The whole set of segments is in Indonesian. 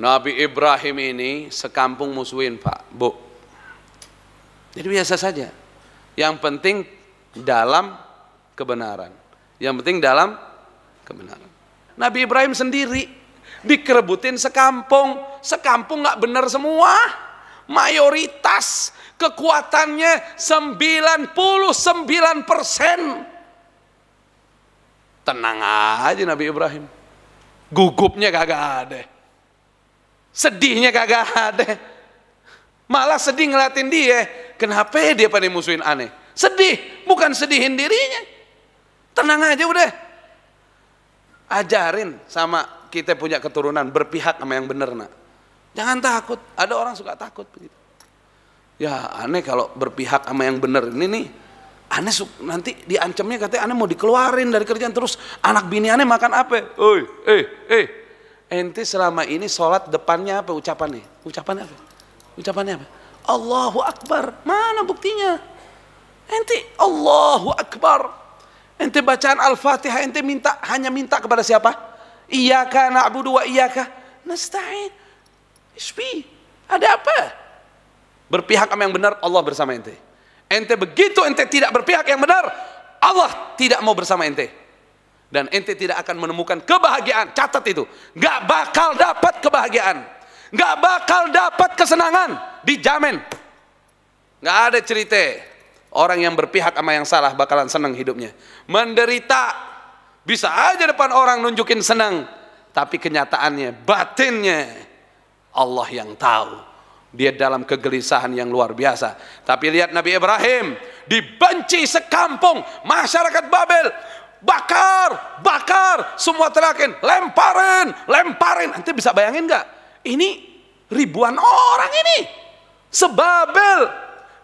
Nabi Ibrahim ini sekampung musuhin Pak, Bu. Jadi biasa saja. Yang penting dalam kebenaran. Yang penting dalam kebenaran. Nabi Ibrahim sendiri dikerebutin sekampung. Sekampung nggak benar semua. Mayoritas kekuatannya 99 persen. Tenang aja Nabi Ibrahim. Gugupnya kagak ada Sedihnya kagak ada. Malah sedih ngelatin dia. Kenapa ya dia pada musuhin aneh? Sedih, bukan sedihin dirinya. Tenang aja udah. Ajarin sama kita punya keturunan berpihak sama yang benar nak. Jangan takut. Ada orang suka takut Ya aneh kalau berpihak sama yang benar ini nih. Aneh nanti diancamnya katanya aneh mau dikeluarin dari kerjaan terus anak bini aneh makan apa? Oi, eh, eh, Ente selama ini sholat depannya apa ucapannya? Ucapannya apa? Ucapannya apa? Allahu Akbar. Mana buktinya? Ente Allahu Akbar. Ente bacaan Al-Fatihah, ente minta hanya minta kepada siapa? nak na'budu wa Iyakah? nasta'in. ispi, Ada apa? Berpihak sama yang benar, Allah bersama ente. Ente begitu ente tidak berpihak yang benar, Allah tidak mau bersama ente dan ente tidak akan menemukan kebahagiaan. Catat itu. Gak bakal dapat kebahagiaan. Gak bakal dapat kesenangan. Dijamin. Gak ada cerita. Orang yang berpihak sama yang salah bakalan senang hidupnya. Menderita. Bisa aja depan orang nunjukin senang. Tapi kenyataannya, batinnya Allah yang tahu. Dia dalam kegelisahan yang luar biasa. Tapi lihat Nabi Ibrahim dibenci sekampung masyarakat Babel bakar, bakar, semua terakin, lemparin, lemparin. Nanti bisa bayangin nggak? Ini ribuan orang ini. Sebabel,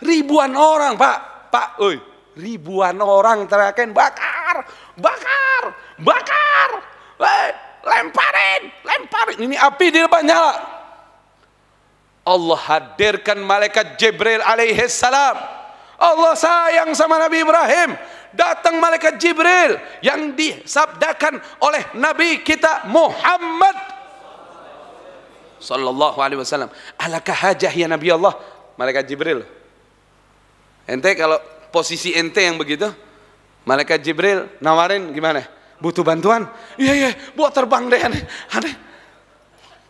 ribuan orang pak, pak, oi, ribuan orang terakin, bakar, bakar, bakar, le, lemparin, lemparin. Ini api di depan nyala. Allah hadirkan malaikat Jibril alaihissalam. Allah sayang sama Nabi Ibrahim datang malaikat Jibril yang disabdakan oleh Nabi kita Muhammad sallallahu alaihi wasallam alaka hajah ya Nabi Allah malaikat Jibril ente kalau posisi ente yang begitu malaikat Jibril nawarin gimana butuh bantuan iya iya buat terbang deh aneh, aneh.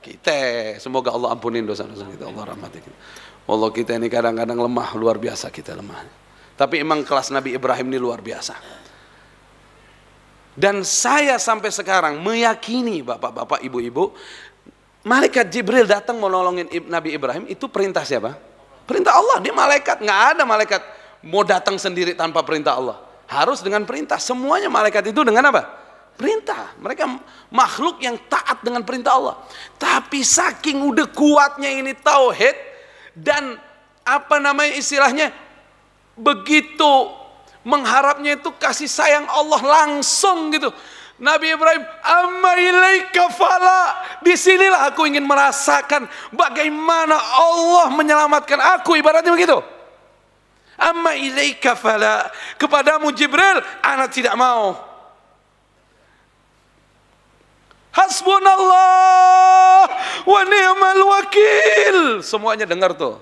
kita semoga Allah ampunin dosa-dosa kita Allah rahmati kita Allah kita ini kadang-kadang lemah luar biasa kita lemah tapi emang kelas Nabi Ibrahim ini luar biasa. Dan saya sampai sekarang meyakini bapak-bapak, ibu-ibu, malaikat Jibril datang menolongin Nabi Ibrahim itu perintah siapa? Perintah Allah, dia malaikat, nggak ada malaikat mau datang sendiri tanpa perintah Allah. Harus dengan perintah, semuanya malaikat itu dengan apa? Perintah, mereka makhluk yang taat dengan perintah Allah. Tapi saking udah kuatnya ini tauhid dan apa namanya istilahnya begitu mengharapnya itu kasih sayang Allah langsung gitu. Nabi Ibrahim, amma ilaika fala. Disinilah aku ingin merasakan bagaimana Allah menyelamatkan aku. Ibaratnya begitu. Amma ilaika fala. Kepadamu Jibril, anak tidak mau. Hasbunallah wa ni'mal wakil. Semuanya dengar tuh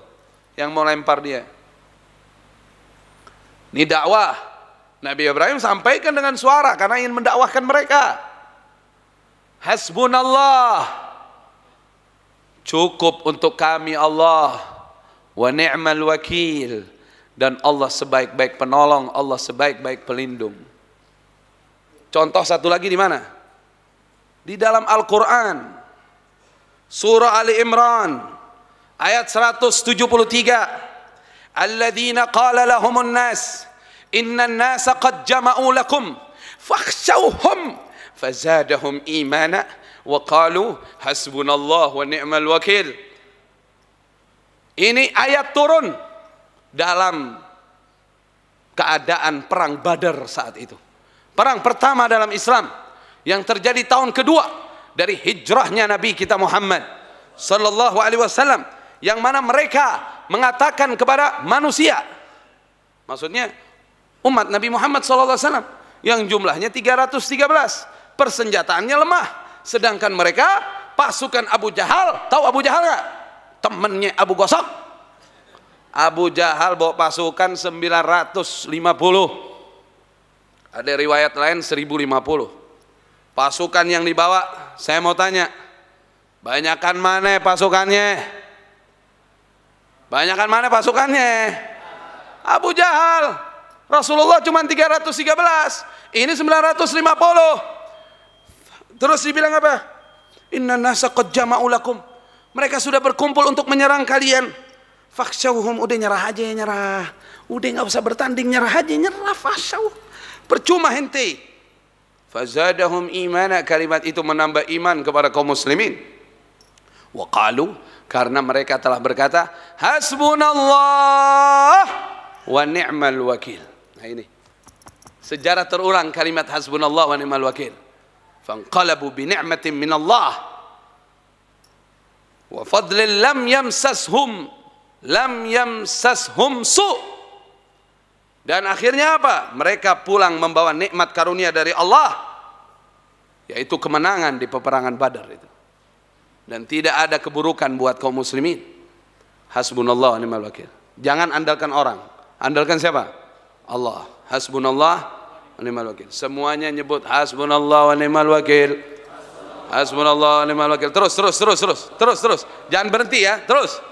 yang mau lempar dia. Ini dakwah. Nabi Ibrahim sampaikan dengan suara karena ingin mendakwahkan mereka. Hasbunallah. Cukup untuk kami Allah wa ni'mal wakil dan Allah sebaik-baik penolong, Allah sebaik-baik pelindung. Contoh satu lagi di mana? Di dalam Al-Qur'an. Surah Ali Imran ayat 173 alladzina qala lahumun nas innan nasa qad jama'u lakum fakhshawhum fazadahum imana wa qalu hasbunallah wa ni'mal wakil ini ayat turun dalam keadaan perang Badar saat itu perang pertama dalam Islam yang terjadi tahun kedua dari hijrahnya Nabi kita Muhammad sallallahu alaihi wasallam yang mana mereka mengatakan kepada manusia. Maksudnya umat Nabi Muhammad SAW yang jumlahnya 313. Persenjataannya lemah. Sedangkan mereka pasukan Abu Jahal. Tahu Abu Jahal nggak? Temennya Abu Gosok. Abu Jahal bawa pasukan 950. Ada riwayat lain 1050. Pasukan yang dibawa, saya mau tanya, banyakan mana pasukannya? Banyakan mana pasukannya? Abu Jahal. Rasulullah cuma 313. Ini 950. Terus dibilang apa? Inna nasa qad jama'ulakum. Mereka sudah berkumpul untuk menyerang kalian. Faksyauhum udah nyerah aja ya, nyerah. Udah nggak usah bertanding nyerah aja nyerah fasyauh. Percuma henti. Fazadahum imana kalimat itu menambah iman kepada kaum muslimin. Waqalu karena mereka telah berkata hasbunallah wa ni'mal wakil. Nah ini sejarah terulang kalimat hasbunallah wa ni'mal wakil. Fanqalabu bi ni'matin minallah wa fadlin lam yamsashum lam yamsashum su' Dan akhirnya apa? Mereka pulang membawa nikmat karunia dari Allah yaitu kemenangan di peperangan Badar itu dan tidak ada keburukan buat kaum muslimin. Hasbunallah wa ni'mal wakil. Jangan andalkan orang. Andalkan siapa? Allah. Hasbunallah wa ni'mal wakil. Semuanya nyebut hasbunallah wa ni'mal wakil. Hasbunallah wa ni'mal wakil. Terus terus terus terus. Terus terus. Jangan berhenti ya. Terus.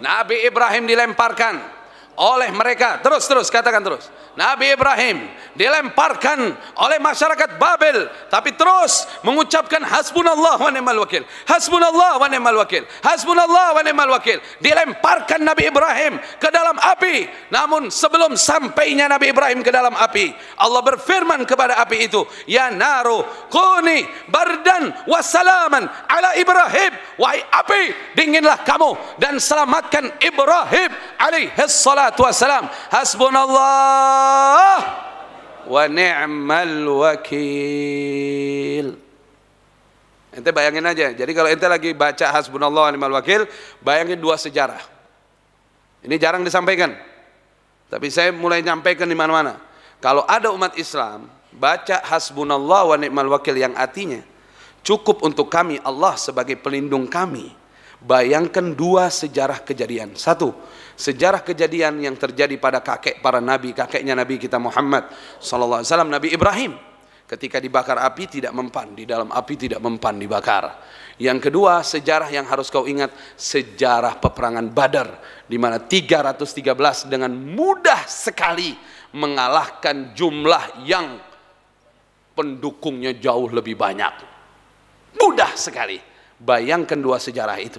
Nabi Ibrahim dilemparkan oleh mereka. Terus terus katakan terus. Nabi Ibrahim dilemparkan oleh masyarakat Babel tapi terus mengucapkan hasbunallah wa ni'mal wakil. Hasbunallah wa ni'mal wakil. Hasbunallah wa ni'mal wakil. Dilemparkan Nabi Ibrahim ke dalam api. Namun sebelum sampainya Nabi Ibrahim ke dalam api, Allah berfirman kepada api itu, "Ya naru kuni bardan wa salaman ala Ibrahim." Wahai api, dinginlah kamu dan selamatkan Ibrahim alaihi salam salatu wassalam hasbunallah wa ni'mal wakil ente bayangin aja jadi kalau ente lagi baca hasbunallah wa ni'mal wakil bayangin dua sejarah ini jarang disampaikan tapi saya mulai nyampaikan di mana-mana kalau ada umat Islam baca hasbunallah wa ni'mal wakil yang artinya cukup untuk kami Allah sebagai pelindung kami Bayangkan dua sejarah kejadian. Satu, sejarah kejadian yang terjadi pada kakek para nabi, kakeknya Nabi kita Muhammad sallallahu alaihi wasallam Nabi Ibrahim. Ketika dibakar api tidak mempan, di dalam api tidak mempan dibakar. Yang kedua, sejarah yang harus kau ingat, sejarah peperangan Badar di mana 313 dengan mudah sekali mengalahkan jumlah yang pendukungnya jauh lebih banyak. Mudah sekali. Bayangkan dua sejarah itu.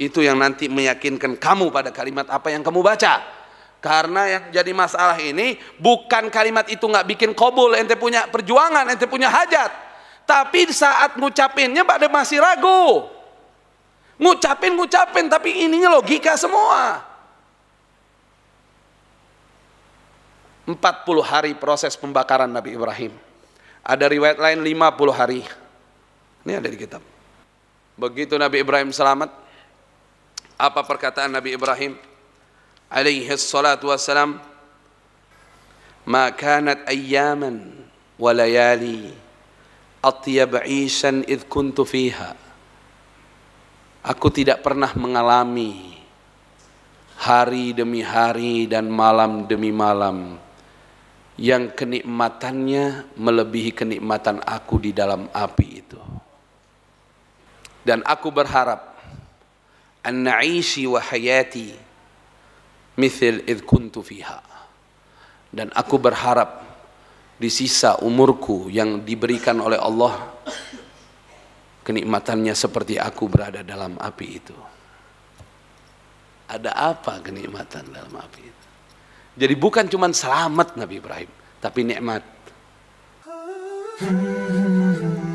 Itu yang nanti meyakinkan kamu pada kalimat apa yang kamu baca. Karena yang jadi masalah ini bukan kalimat itu nggak bikin kobul, ente punya perjuangan, ente punya hajat. Tapi saat ngucapinnya pada masih ragu. Ngucapin, ngucapin, tapi ininya logika semua. 40 hari proses pembakaran Nabi Ibrahim. Ada riwayat lain 50 hari. Ini ada di kitab. Begitu Nabi Ibrahim selamat, apa perkataan Nabi Ibrahim alaihi salatu wassalam? Ma kanat ayyaman wa layali atyab id kuntu fiha. Aku tidak pernah mengalami hari demi hari dan malam demi malam yang kenikmatannya melebihi kenikmatan aku di dalam api itu. Dan aku berharap An أن wa hayati, mithil إذ kuntu fiha, dan aku berharap di sisa umurku yang diberikan oleh Allah kenikmatannya seperti aku berada dalam api itu ada apa kenikmatan dalam api itu jadi bukan cuma selamat Nabi Ibrahim tapi nikmat